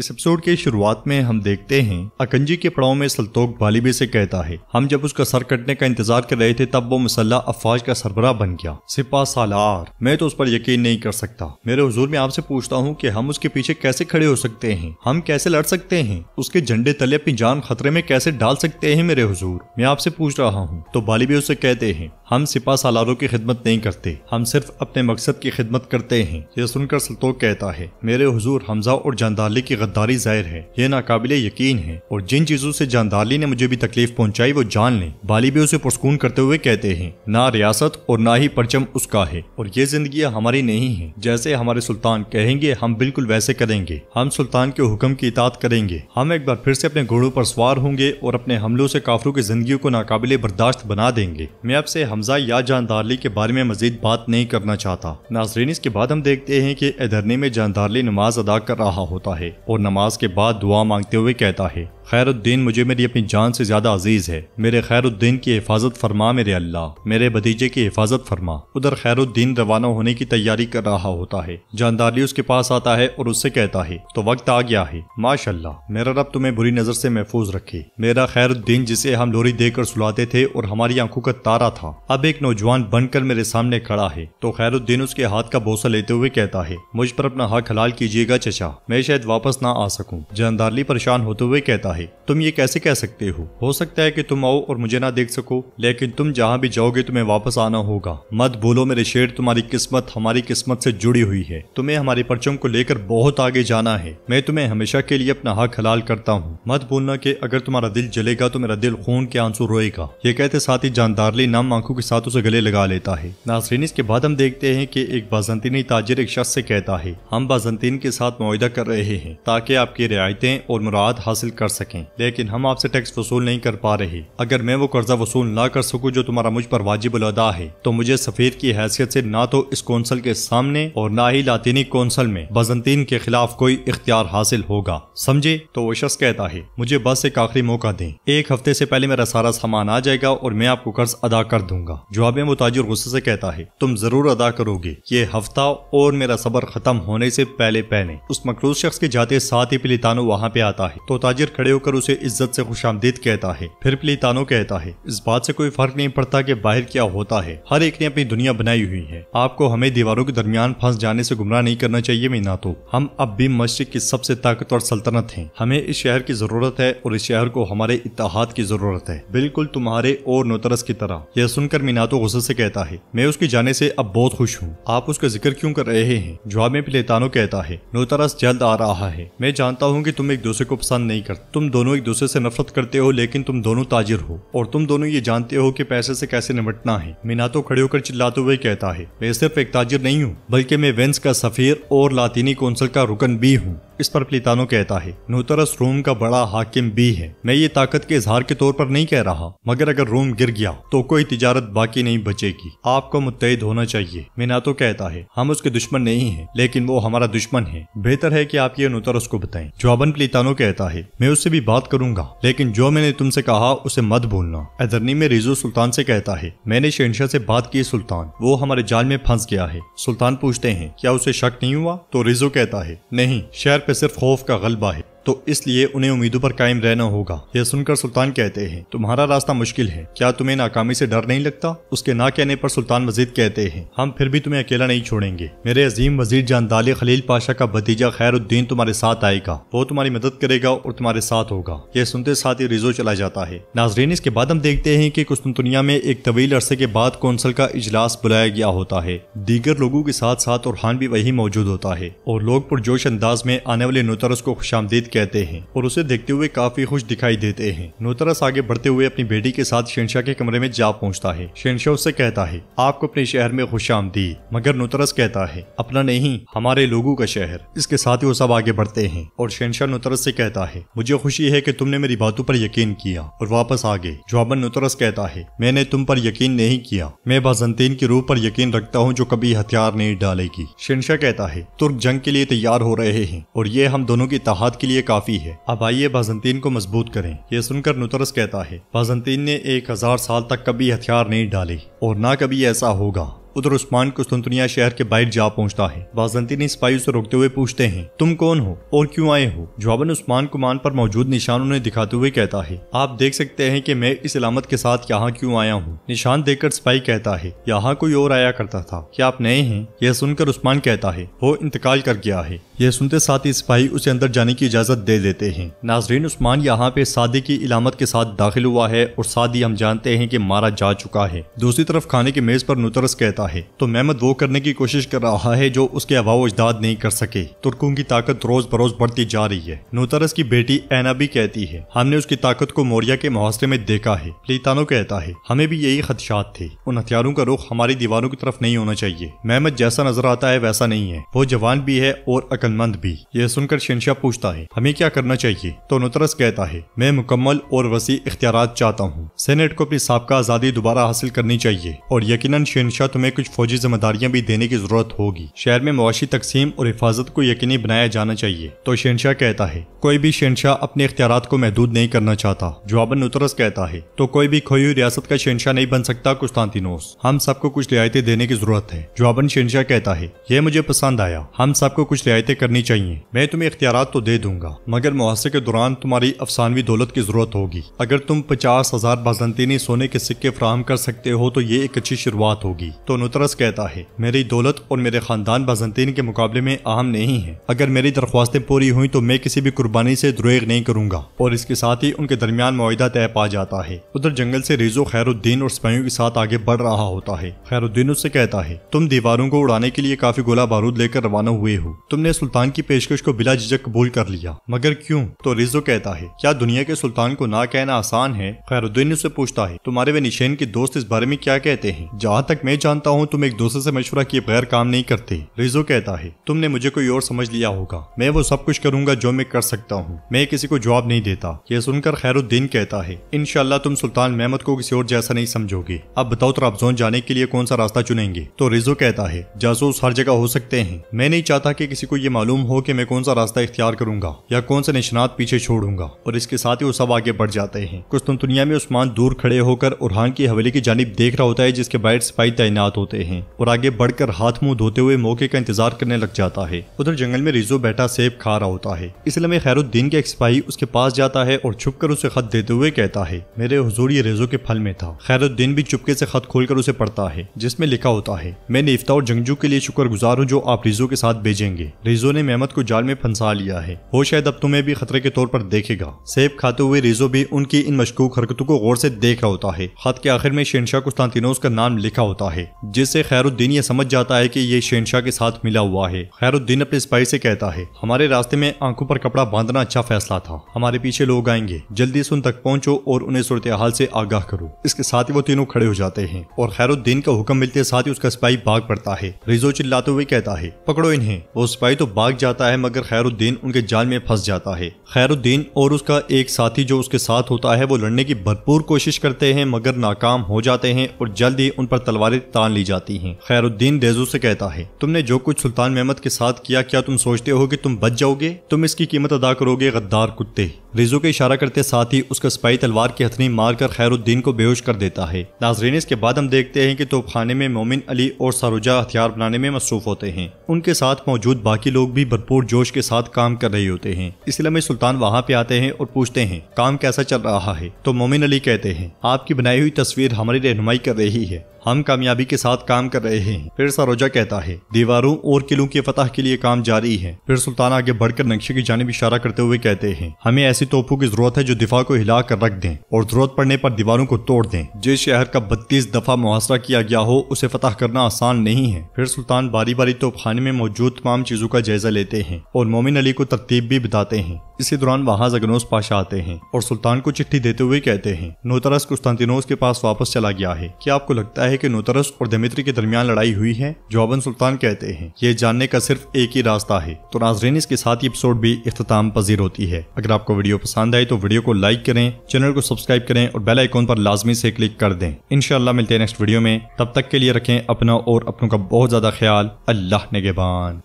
इस एपिसोड के शुरुआत में हम देखते हैं अकंजी के पड़ाव में सल्तोक बालिबे से कहता है हम जब उसका सर कटने का इंतजार कर रहे थे तब वो मसल्ला अफवाज का सरबरा बन गया सिपा सालार मैं तो उस पर यकीन नहीं कर सकता मेरे हजूर में आपसे पूछता हूँ की हम उसके पीछे कैसे खड़े हो सकते हैं हम कैसे लड़ सकते हैं उसके झंडे तले अपनी जान खतरे में कैसे डाल सकते हैं मेरे हजूर मैं आपसे पूछ रहा हूँ तो बालिबे उसे कहते हैं हम सिपा सालारों की खिदमत नहीं करते हम सिर्फ अपने मकसद की खिदमत करते हैं यह सुनकर सल्तोक कहता है मेरे हजूर हमजा और जानदाली की गद्दारी जाहिर है यह नाकाबिले यकीन है और जिन चीजों से जानदारली ने मुझे भी तकलीफ पहुंचाई वो जान ले बाली भी उसे पुरस्कून करते हुए कहते हैं ना रियासत और ना ही परचम उसका है और ये जिंदगी हमारी नहीं है जैसे हमारे सुल्तान कहेंगे हम बिल्कुल वैसे करेंगे हम सुल्तान के हुक्म की इतात करेंगे हम एक बार फिर से अपने घोड़ों पर सवार होंगे और अपने हमलों से काफरों की जिंदगी को नाकाबिले बर्दाश्त बना देंगे मैं आपसे हमजा या जानदारली के बारे में मजीद बात नहीं करना चाहता नाजरीन इसके बाद हम देखते हैं कि एधरने में जानदारली नमाज अदा कर रहा होता है और और नमाज के बाद दुआ मांगते हुए कहता है खैरुद्दीन मुझे मेरी अपनी जान से ज्यादा अजीज है मेरे खैरुद्दीन की हिफाजत फरमा मेरे अल्लाह मेरे भतीजे की हिफाजत फरमा उधर खैरुद्दीन रवाना होने की तैयारी कर रहा होता है जानदारी उसके पास आता है और उससे कहता है तो वक्त आ गया है माशाल्लाह मेरा रब तुम्हें बुरी नजर से महफूज रखे मेरा खैरुद्दीन जिसे हम लोरी देकर सुलाते थे और हमारी आंखों का तारा था अब एक नौजवान बनकर मेरे सामने खड़ा है तो खैरुद्दीन उसके हाथ का बोसा लेते हुए कहता है मुझ पर अपना हक हलाल कीजिएगा चचा मैं शायद वापस ना आ सकूं। जानदारली परेशान होते हुए कहता है तुम ये कैसे कह सकते हो हो सकता है कि तुम आओ और मुझे ना देख सको लेकिन तुम जहाँ भी जाओगे तुम्हें वापस आना होगा मत बोलो मेरे शेर तुम्हारी किस्मत हमारी किस्मत से जुड़ी हुई है तुम्हें हमारे परचम को लेकर बहुत आगे जाना है मैं तुम्हें हमेशा के लिए अपना हक हलाल करता हूँ मत बोलना की अगर तुम्हारा दिल जलेगा तो मेरा दिल खून के आंसू रोएगा ये कहते साथ ही जानदारली नाम आंखों के साथ उसे गले लगा लेता है नासरीन इसके बाद हम देखते हैं की एक बाजंतीनी ताजिर एक शख्स से कहता है हम बाजंतीन के साथ मुआदा कर रहे हैं ताकि आपकी रियायतें और मुराद हासिल कर सकें लेकिन हम आपसे टैक्स वसूल नहीं कर पा रहे अगर मैं वो कर्जा वसूल ना कर सकूँ जो तुम्हारा मुझ पर वाजिब अदा है तो मुझे सफीर की हैसियत से ना तो इस कौंसल के सामने और ना ही लातीनी कौंसल में बजंतीन के खिलाफ कोई इख्तियार हासिल होगा समझे तो वो शख्स कहता है मुझे बस एक आखिरी मौका दें एक हफ्ते से पहले मेरा सारा सामान आ जाएगा और मैं आपको कर्ज अदा कर दूंगा जवाब में मुताजर गुस्से से कहता है तुम जरूर अदा करोगे ये हफ्ता और मेरा सबर खत्म होने से पहले पहले उस मकलूस शख्स के जाते साथ ही प्लीतानो वहाँ पे आता है तो ताजिर खड़े होकर उसे इज्जत से खुश कहता है फिर प्लीतानो कहता है इस बात से कोई फर्क नहीं पड़ता कि बाहर क्या होता है हर एक ने अपनी दुनिया बनाई हुई है आपको हमें दीवारों के दरमियान फंस जाने से गुमराह नहीं करना चाहिए मीना तो हम अब भी मस्जिद की सबसे ताकतवर सल्तनत है हमें इस शहर की जरूरत है और इस शहर को हमारे इतिहाद की जरूरत है बिल्कुल तुम्हारे और नोतरस की तरह यह सुनकर मीनातो गुस्से से कहता है मैं उसके जाने से अब बहुत खुश हूँ आप उसका जिक्र क्यों कर रहे हैं जवाब में प्लेतानो कहता है नोतरस जल्द आ रहा है मैं जानता हूँ कि तुम एक दूसरे को पसंद नहीं करते तुम दोनों एक दूसरे से नफरत करते हो लेकिन तुम दोनों ताजिर हो और तुम दोनों ये जानते हो कि पैसे से कैसे निपटना है तो खड़े होकर चिल्लाते हुए कहता है मैं सिर्फ एक ताजिर नहीं हूँ बल्कि मैं वेंस का सफीर और लातीनी कौंसिल का रुकन भी हूँ इस पर प्लीतानो कहता है नूतरस रोम का बड़ा हाकिम भी है मैं ये ताकत के इजहार के तौर पर नहीं कह रहा मगर अगर रोम गिर गया तो कोई तिजारत बाकी नहीं बचेगी आपको मुतहद होना चाहिए मिनातो कहता है हम उसके दुश्मन नहीं है लेकिन वो हमारा दुश्मन है बेहतर है की आप ये नूतरस को बताए जवाबन प्लीतानो कहता है मैं उससे भी बात करूंगा लेकिन जो मैंने तुमसे कहा उसे मत भूलना अदरनी में रिजो सुल्तान से कहता है मैंने शहनशाह से बात की सुल्तान वो हमारे जाल में फंस गया है सुल्तान पूछते हैं क्या उसे शक नहीं हुआ तो रिजो कहता है नहीं शहर पे सिर्फ खौफ का गलबा है तो इसलिए उन्हें उम्मीदों पर कायम रहना होगा यह सुनकर सुल्तान कहते हैं तुम्हारा रास्ता मुश्किल है क्या तुम्हें नाकामी से डर नहीं लगता उसके ना कहने पर सुल्तान मजीद कहते हैं हम फिर भी तुम्हें अकेला नहीं छोड़ेंगे मेरे अजीम वजीर जानदाली खलील पाशा का भतीजा खैरुद्दीन तुम्हारे साथ आएगा वो तुम्हारी मदद करेगा और तुम्हारे साथ होगा यह सुनते साथ ही रिजो चला जाता है नाजरीन इसके बाद हम देखते हैं कि कुछ दुनिया में एक तवील अरसे के बाद कौंसल का इजलास बुलाया गया होता है दीगर लोगों के साथ साथ और भी वही मौजूद होता है और लोग पुरजोश अंदाज में आने वाले नोतरस को खुशामदीद कहते हैं और उसे देखते हुए काफी खुश दिखाई देते हैं नोतरस आगे बढ़ते हुए अपनी बेटी के साथ शहनशाह के कमरे में जा पहुंचता है शहनशाह उससे कहता है आपको अपने शहर में खुश आमदी मगर नोतरस कहता है अपना नहीं हमारे लोगों का शहर इसके साथ ही वो सब आगे बढ़ते हैं और शहनशाह नोतरस से कहता है मुझे खुशी है की तुमने मेरी बातों पर यकीन किया और वापस आ गए जवाबन नोतरस कहता है मैंने तुम पर यकीन नहीं किया मैं बाजनतीन की रूह पर यकीन रखता हूँ जो कभी हथियार नहीं डालेगी शहनशाह कहता है तुर्क जंग के लिए तैयार हो रहे हैं और ये हम दोनों की तहाद के लिए लिए काफी है अब आइए बाजंतीन को मजबूत करें यह सुनकर नुतरस कहता है बाजंतीन ने एक हजार साल तक कभी हथियार नहीं डाले और ना कभी ऐसा होगा उधर उस्मान कुस्तुनतुनिया शहर के बाहर जा पहुंचता है बाजंती ने सिपाही से रोकते हुए पूछते हैं तुम कौन हो और क्यों आए हो जवाबन उस्मान कुमान पर मौजूद निशान उन्हें दिखाते हुए कहता है आप देख सकते हैं कि मैं इस इलामत के साथ यहाँ क्यों आया हूँ निशान देखकर सिपाही कहता है यहाँ कोई और आया करता था क्या आप नए हैं यह सुनकर उस्मान कहता है वो इंतकाल कर गया है यह सुनते साथ ही सिपाही उसे अंदर जाने की इजाजत दे देते हैं नाजरीन उस्मान यहाँ पे सादी की इलामत के साथ दाखिल हुआ है और सादी हम जानते हैं की मारा जा चुका है दूसरी तरफ खाने की मेज पर नुतरस कहता रहता है तो मेहमद वो करने की कोशिश कर रहा है जो उसके अभाव अजदाद नहीं कर सके तुर्कों की ताकत रोज बरोज बढ़ती जा रही है नोतरस की बेटी एना भी कहती है हमने उसकी ताकत को मौर्या के मुहासरे में देखा है लीतानो कहता है हमें भी यही खदशात थे उन हथियारों का रुख हमारी दीवारों की तरफ नहीं होना चाहिए मेहमद जैसा नजर आता है वैसा नहीं है वो जवान भी है और अकलमंद भी यह सुनकर शिनशाह पूछता है हमें क्या करना चाहिए तो नोतरस कहता है मैं मुकम्मल और वसी इख्तियार चाहता हूँ सेनेट को अपनी सबका आजादी दोबारा हासिल करनी चाहिए और यकीन शिनशाह तुम्हें हमें कुछ फौजी जिम्मेदारियां भी देने की जरूरत होगी शहर में मुआशी तकसीम और हिफाजत को यकीनी बनाया जाना चाहिए तो शहनशाह कहता है कोई भी शहनशाह अपने इख्तियार को महदूद नहीं करना चाहता जवाबन उतरस कहता है तो कोई भी खोई हुई रियासत का शहनशाह नहीं बन सकता कुस्तानतिनोस हम सबको कुछ रियायतें देने की जरूरत है जवाबन शहनशाह कहता है यह मुझे पसंद आया हम सबको कुछ रियायतें करनी चाहिए मैं तुम्हें इख्तियार तो दे दूंगा मगर मुआसे के दौरान तुम्हारी अफसानवी दौलत की जरूरत होगी अगर तुम पचास हजार बाजंतीनी सोने के सिक्के फ्राहम कर सकते हो तो ये एक अच्छी शुरुआत होगी तो नुतरस कहता है मेरी दौलत और मेरे खानदान बाजनतीन के मुकाबले में अहम नहीं है अगर मेरी दरख्वास्तें पूरी हुई तो मैं किसी भी कुर्बानी से द्रोह नहीं करूंगा और इसके साथ ही उनके दरमियान मुआदा तय पा जाता है उधर जंगल से रिजो खैरुद्दीन और सिपाहियों के साथ आगे बढ़ रहा होता है खैरुद्दीन उससे कहता है तुम दीवारों को उड़ाने के लिए काफी गोला बारूद लेकर रवाना हुए हो तुमने सुल्तान की पेशकश को बिला झिझक कबूल कर लिया मगर क्यूँ तो रिजो कहता है क्या दुनिया के सुल्तान को ना कहना आसान है खैरुद्दीन उससे पूछता है तुम्हारे वे निशेन के दोस्त इस बारे में क्या कहते हैं जहाँ तक मैं जानता जानता हूँ तुम एक दूसरे से मशवरा किए बगैर काम नहीं करते रिजो कहता है तुमने मुझे कोई और समझ लिया होगा मैं वो सब कुछ करूंगा जो मैं कर सकता हूँ मैं किसी को जवाब नहीं देता यह सुनकर खैरुद्दीन कहता है इनशाला तुम सुल्तान महमद को किसी और जैसा नहीं समझोगे अब बताओ तो रफजोन जाने के लिए कौन सा रास्ता चुनेंगे तो रिजो कहता है जासूस हर जगह हो सकते हैं मैं नहीं चाहता की किसी को ये मालूम हो कि मैं कौन सा रास्ता इख्तियार करूंगा या कौन सा निशानात पीछे छोड़ूंगा और इसके साथ ही वो सब आगे बढ़ जाते हैं कुछ तुम तो दुनिया में उस्मान दूर खड़े होकर उरहान की हवेली की जानब देख रहा होता है जिसके बाइट सिपाही तैनात होते हैं और आगे बढ़कर हाथ मुंह धोते हुए मौके का इंतजार करने लग जाता है उधर जंगल में रिजो बैठा सेब खा रहा होता है इसलिए में खैरुद्दीन के एक सिपाही उसके पास जाता है और छुप कर उसे खत देते हुए कहता है मेरे हजूर ये रेजो के फल में था खैरुद्दीन भी चुपके से खत खोल उसे पढ़ता है जिसमें लिखा होता है मैं निफ्ता और जंगजू के लिए शुक्र हूँ जो आप रिजो के साथ भेजेंगे रिजो ने मेहमत को जाल में फंसा लिया है वो शायद अब तुम्हें भी खतरे के तौर पर देखेगा सेब खाते हुए रिजो भी उनकी इन मशकूक हरकतों को गौर से देख रहा होता है खत के आखिर में शेनशाह कुस्तानतिनोस का नाम लिखा होता है जिससे खैरुद्दीन ये समझ जाता है कि ये शहनशाह के साथ मिला हुआ है खैरुद्दीन अपने स्पाई से कहता है हमारे रास्ते में आंखों पर कपड़ा बांधना अच्छा फैसला था हमारे पीछे लोग आएंगे जल्दी सुन तक पहुंचो और उन्हें सूरत हाल से आगाह करो इसके साथ ही वो तीनों खड़े हो जाते हैं और खैरुद्दीन का हुक्म मिलते साथ ही उसका स्पाई भाग पड़ता है रिजो चिल्लाते हुए कहता है पकड़ो इन्हें वो स्पाई तो भाग जाता है मगर खैरुद्दीन उनके जाल में फंस जाता है खैरुद्दीन और उसका एक साथी जो उसके साथ होता है वो लड़ने की भरपूर कोशिश करते हैं मगर नाकाम हो जाते हैं और जल्द ही उन पर तलवारें तान ली जाती हैं खैरुद्दीन देजू से कहता है तुमने जो कुछ सुल्तान मेहमद के साथ किया क्या तुम सोचते हो कि तुम बच जाओगे तुम इसकी कीमत अदा करोगे गद्दार कुत्ते रिजो के इशारा करते साथ ही उसका स्पाई तलवार की हथनी मारकर खैरुद्दीन को बेहोश कर देता है नाजरीन इसके बाद हम देखते हैं कि तोपखाने में मोमिन अली और सरोजा हथियार बनाने में मसरूफ होते हैं उनके साथ मौजूद बाकी लोग भी भरपूर जोश के साथ काम कर रहे होते हैं इसलिए में सुल्तान वहाँ पे आते हैं और पूछते हैं काम कैसा चल रहा है तो मोमिन अली कहते हैं आपकी बनाई हुई तस्वीर हमारी रहनुमाई कर रही है हम कामयाबी के साथ काम कर रहे हैं फिर सरोजा कहता है दीवारों और किलों की फतह के लिए काम जारी है फिर सुल्तान आगे बढ़कर नक्शे की जानब इशारा करते हुए कहते हैं हमें ऐसी तोपों की जरूरत है जो दिफा को हिला कर रख दें और जरूरत पड़ने पर दीवारों को तोड़ दें जिस शहर का बत्तीस दफा मुहासरा किया गया हो उसे फतह करना आसान नहीं है फिर सुल्तान बारी बारी तोपखाने में मौजूद तमाम चीजों का जायजा लेते हैं और मोमिन अली को तरतीब भी बताते हैं इसी दौरान वहां जगनोस पाशा आते हैं और सुल्तान को चिट्ठी देते हुए कहते हैं नोतरस कुस्तानोस के पास वापस चला गया है क्या आपको लगता है की नोतरस और दमित्री के दरमियान लड़ाई हुई है जवाबन सुल्तान कहते हैं ये जानने का सिर्फ एक ही रास्ता है तो नाजरीन इसके साथ ही एपिसोड भी अख्ताम पजीर होती है अगर आपको वीडियो पसंद आए तो वीडियो को लाइक करें चैनल को सब्सक्राइब करें और बेल आइकॉन पर लाजमी से क्लिक कर दें इनशाला मिलते हैं नेक्स्ट वीडियो में तब तक के लिए रखें अपना और अपनों का बहुत ज्यादा ख्याल अल्लाह नगेबान